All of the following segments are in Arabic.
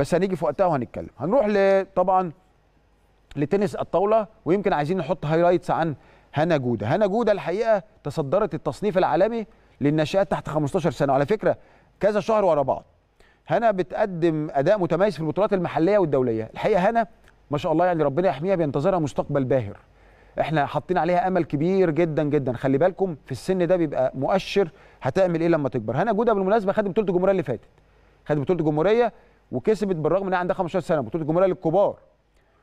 بس هنيجي في وقتها وهنتكلم هنروح طبعا لتنس الطاوله ويمكن عايزين نحط هايلايتس عن هنا جوده هنا جوده الحقيقه تصدرت التصنيف العالمي للناشئات تحت 15 سنه وعلى فكره كذا شهر ورا بعض هنا بتقدم اداء متميز في البطولات المحليه والدوليه الحقيقه هنا ما شاء الله يعني ربنا يحميها بينتظرها مستقبل باهر احنا حاطين عليها امل كبير جدا جدا خلي بالكم في السن ده بيبقى مؤشر هتعمل ايه لما تكبر هنا جوده بالمناسبه خدت بطوله الجمهوريه اللي فاتت خدت بطوله الجمهوريه وكسبت بالرغم ان عندها 15 سنه بطوله الجمهوريه للكبار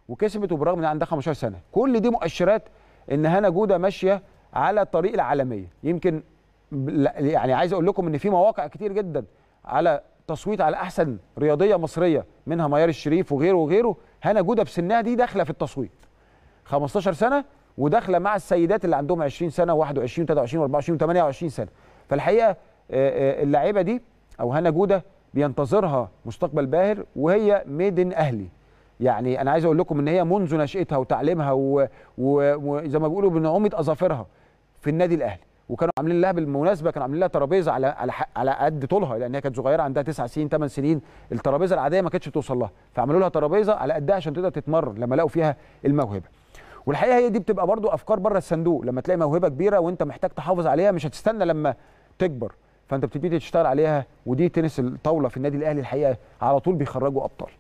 وكسبت وبالرغم ان عندها 15 سنه كل دي مؤشرات ان هنا جوده ماشيه على الطريق العالميه يمكن يعني عايز اقول لكم ان في مواقع كتير جدا على تصويت على احسن رياضيه مصريه منها ميار الشريف وغيره وغيره هنا جوده بسنها دي داخله في التصويت 15 سنه وداخله مع السيدات اللي عندهم 20 سنه و21 و23 و24 و28 سنه فالحقيقه آه، آه، اللاعيبه دي او هنا جوده بينتظرها مستقبل باهر وهي ميدن اهلي يعني انا عايز اقول لكم ان هي منذ نشاتها وتعليمها وزي ما بيقولوا بنعومه اظافرها في النادي الاهلي وكانوا عاملين لها بالمناسبه كانوا عاملين لها ترابيزه على على على قد طولها لان هي كانت صغيره عندها 9 سنين 8 سنين الترابيزه العاديه ما كانتش توصل لها فعملوا لها ترابيزه على قدها عشان تقدر تتمرن لما لقوا فيها الموهبه والحقيقه هي دي بتبقى برضو افكار بره الصندوق لما تلاقي موهبه كبيره وانت محتاج تحافظ عليها مش هتستنى لما تكبر فانت بتبتدي تشتغل عليها ودي تنس الطاوله في النادي الاهلي الحقيقه على طول بيخرجوا ابطال